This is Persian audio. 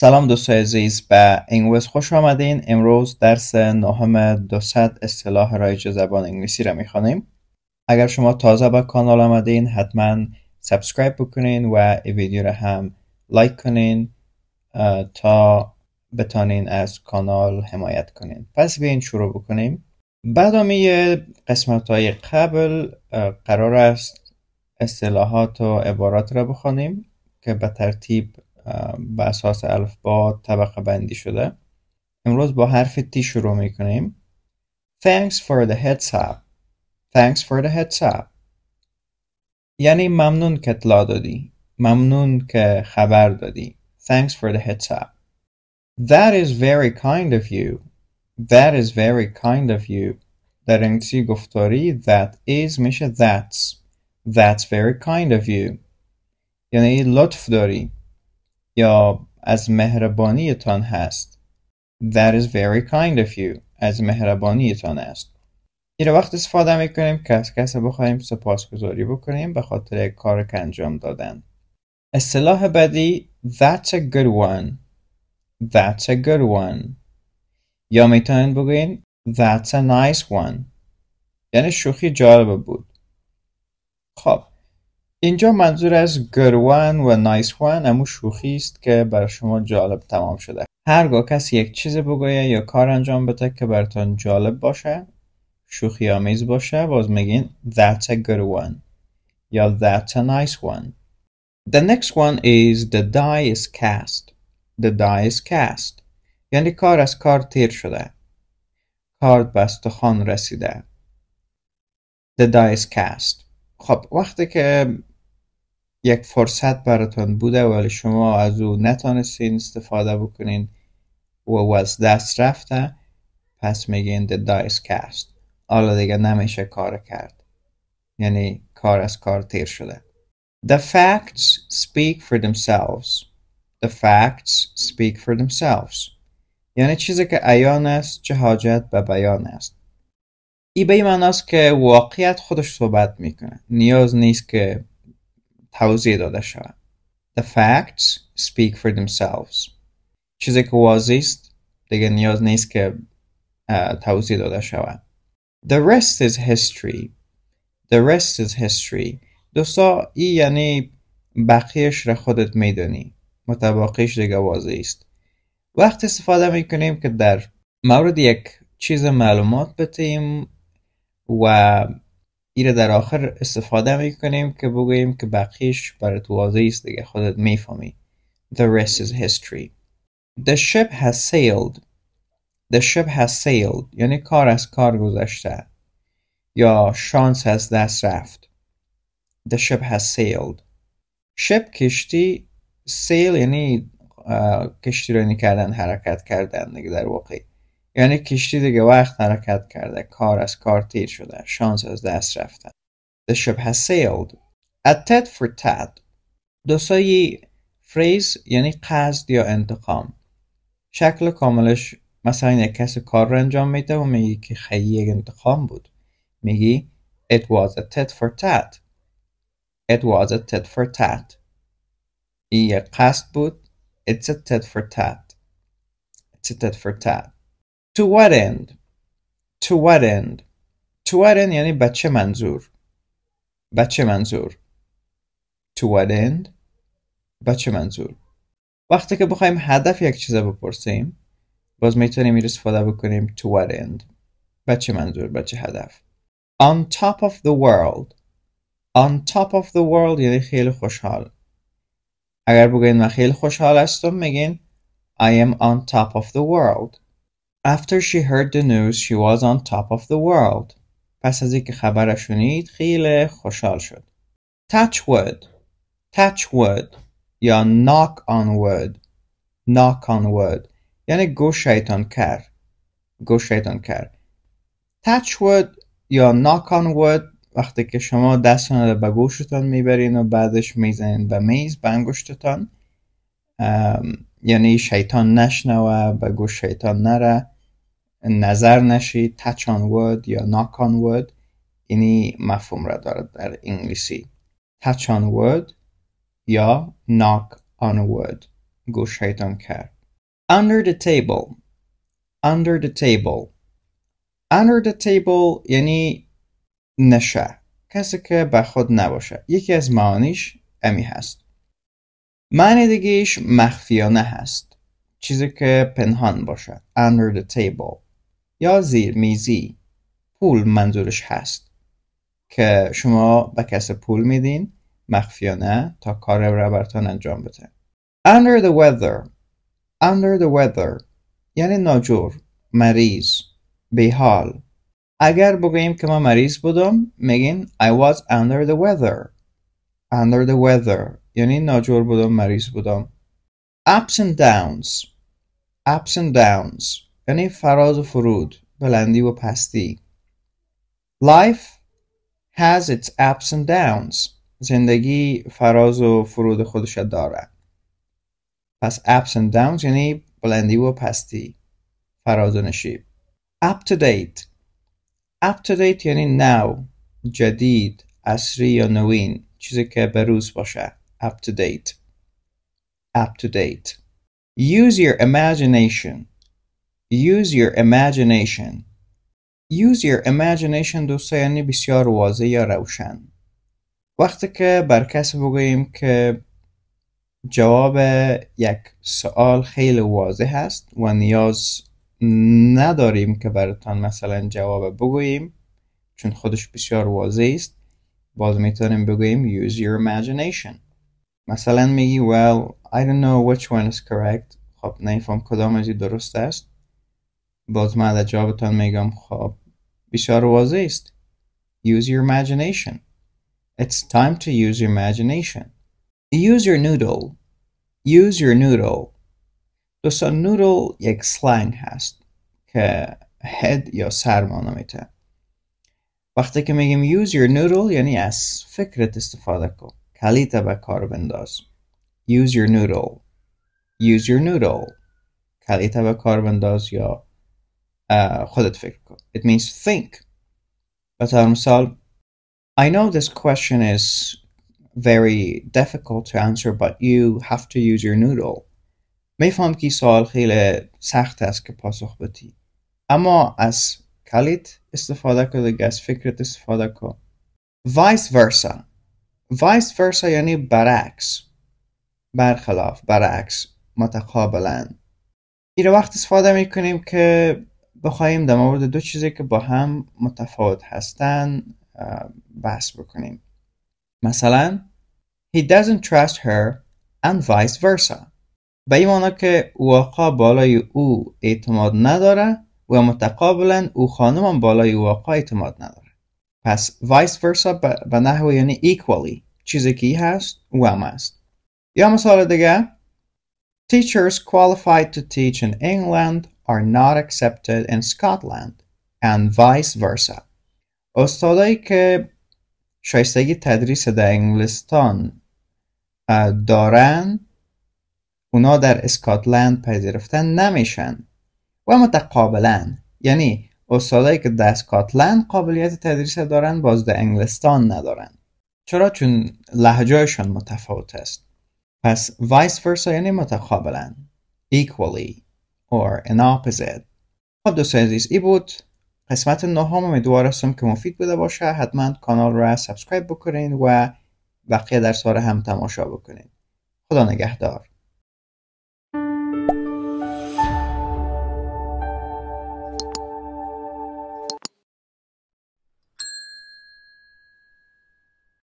سلام دوستای عزیز به انگلیس خوش آمدین امروز درس نهم 200 اصطلاح رایج زبان انگلیسی را میخوانیم اگر شما تازه به کانال آمدین حتما سابسکرایب بکنین و این ویدیو را هم لایک کنین تا بتانین از کانال حمایت کنین پس بیاین شروع بکنیم بعد قسمت های قبل قرار است اصطلاحات و عبارات را بخوانیم که به ترتیب به اساس الفبا طبقه بندی شده امروز با حرف تی شروع میکنیم Thanks for the heads up Thanks for the heads up یعنی ممنون که اطلاع دادی ممنون که خبر دادی Thanks for the heads up That is very kind of you That is very kind of you در انگلیسی گفتاری that is میشه that's That's very kind of you یعنی لطف داری یا از مهربانیتان هست That is very kind of you از مهربانیتان است این وقت استفاده می کنیم که از کسی بخوایم سپاسگزاری بکنیم به خاطر کار که انجام دادن اصطلاح بدی. That's a good one That's a good one یا میتونید بگوین That's a nice one یعنی شوخی جالب بود خب اینجا منظور از one و one امو شوخی است که بر شما جالب تمام شده هرگاه کسی یک چیز بگویه یا کار انجام بده که تان جالب باشه شوخی آمیز باشه باز میگین that's a good one یا that's a nice one The next one is the die is cast The die is cast یعنی کار از کار تیر شده کار به خان رسیده The die is cast خب وقتی که یک فرصت براتون بوده ولی شما از او نتانستین استفاده بکنین و از دست رفته پس میگین the dice cast حالا دیگه نمیشه کار کرد یعنی کار از کار تیر شده The facts speak for themselves The facts speak for themselves یعنی چیزی که ایان است چه حاجت به بیان است ای به این که واقعیت خودش صحبت میکنه نیاز نیست که توضیح داده شود The facts speak for themselves چیزی که واضح است دیگه نیاز نیست که توضیح داده شود The rest is history The rest is history دوستا ای یعنی بقیهش را خودت میدونی. متباقیش دیگه واضح است وقت استفاده میکنیم که در مورد یک چیز معلومات بتیم و رو در آخر استفاده میکنیم که بگوییم که بقیش برات واضح است دیگه خودت میفهمی The rest is history The ship has sailed The ship has sailed یعنی کار از کار گذشته یا شانس از دست رفت The ship has sailed Ship کشتی Sail یعنی کشتی رو یعنی کردن حرکت کردن دیگه در واقعی. یعنی کشتی دیگه وقت حرکت کرده کار از کار تیر شده شانس از دست رفته The ship has sailed A tit for tat دوستایی فریز یعنی قصد یا انتقام شکل کاملش مثلا یک کسی کار رو انجام میده و میگی که خیلی یک انتقام بود میگی It was a tit for tat It was a tit for tat این یک قصد بود It's a tit for tat It's a tit for tat To what end? To what end? To what end یعنی بچه منظور؟ بچه منظور؟ To what end? بچه منظور؟ وقتی که بخوایم هدف یک چیز بپرسیم باز میتونیم این استفاده بکنیم To what end? بچه منظور؟ بچه هدف؟ On top of the world On top of the world یعنی خیلی خوشحال اگر بگوین من خیلی خوشحال هستم میگین I am on top of the world After she heard the news she was on top of the world. پس از اینکه خبرش شنید خیلی خوشحال شد. Touch wood. Touch wood. یا knock on wood. Knock on wood. یعنی گوش شیطان کر. گوش شیطان کر. Touch wood یا knock on wood وقتی که شما دستتون رو به گوشتان میبرین و بعدش میزنین به میز به انگشتتان یعنی شیطان نشنوه به گوش شیطان نره نظر نشی touch on wood یا ناک on wood اینی مفهوم را دارد در انگلیسی touch on wood یا ناک on wood گوش شیطان کرد under the table under the table under the table یعنی نشه کسی که به خود نباشه یکی از معانیش امی هست معنی دیگهش مخفیانه هست چیزی که پنهان باشد under the table یا زیر میزی پول منظورش هست که شما به کس پول میدین مخفیانه تا کار را برتان انجام بده under the weather under the weather یعنی ناجور مریض حال. اگر بگوییم که ما مریض بودم میگین I was under the weather under the weather یعنی ناجور بودم مریض بودم ups and downs ups and downs یعنی فراز و فرود بلندی و پستی life has its ups and downs زندگی فراز و فرود خودش داره پس ups and downs یعنی بلندی و پستی فراز و نشیب up to date up to date یعنی now جدید اصری یا نوین چیزی که بروز باشه up to date up to date use your imagination use your imagination use your imagination یعنی بسیار واضح یا روشن وقتی که بر کسی بگوییم که جواب یک سوال خیلی واضح هست و نیاز نداریم که براتان مثلا جواب بگوییم چون خودش بسیار واضح است باز میتونیم بگوییم use your imagination مثلا میگی well I don't know which one is correct خب نمیفهم کدام از درست است باز من در جوابتان میگم خب بسیار واضح است use your imagination it's time to use your imagination use your noodle use your noodle دوستان نودل یک سلنگ هست که هد یا سر ما نمیته وقتی که میگیم use your noodle یعنی از فکرت استفاده کن Kalita bakar windows. Use your noodle. Use your noodle. Kalita bakar windows یا خودت It means think. به um, I know this question is very difficult to answer but you have to use your noodle. میفهم که سوال خیلی سخت است که پاسخ بدی. اما از کلیت استفاده کن دیگه از فکرت استفاده کن. vice versa vice versa یعنی برعکس برخلاف برعکس متقابلا این وقت استفاده می کنیم که بخواهیم در مورد دو چیزی که با هم متفاوت هستن بحث بکنیم مثلا He doesn't trust her and vice versa به این معنی که واقع بالای او اعتماد نداره و متقابلا او خانم بالای واقع اعتماد نداره پس vice versa به نحو یعنی equally چیزی که هست و هم هست یا مثال دیگه Teachers qualified to teach in England are not accepted in Scotland and vice versa استادایی که شایستگی تدریس در انگلستان دارن اونا در اسکاتلند پذیرفتن نمیشن و متقابلا یعنی استادایی که اسکاتلند قابلیت تدریس باز در انگلستان ندارن. چرا چون لحجهشان متفاوت است پس وایس ورسا یعنی متقابلا equally or ان opposite خب دوستان عزیز ای بود قسمت نهم امیدوار هستم که مفید بوده باشه حتما کانال را سابسکرایب بکنین و بقیه در ساره هم تماشا بکنین خدا نگهدار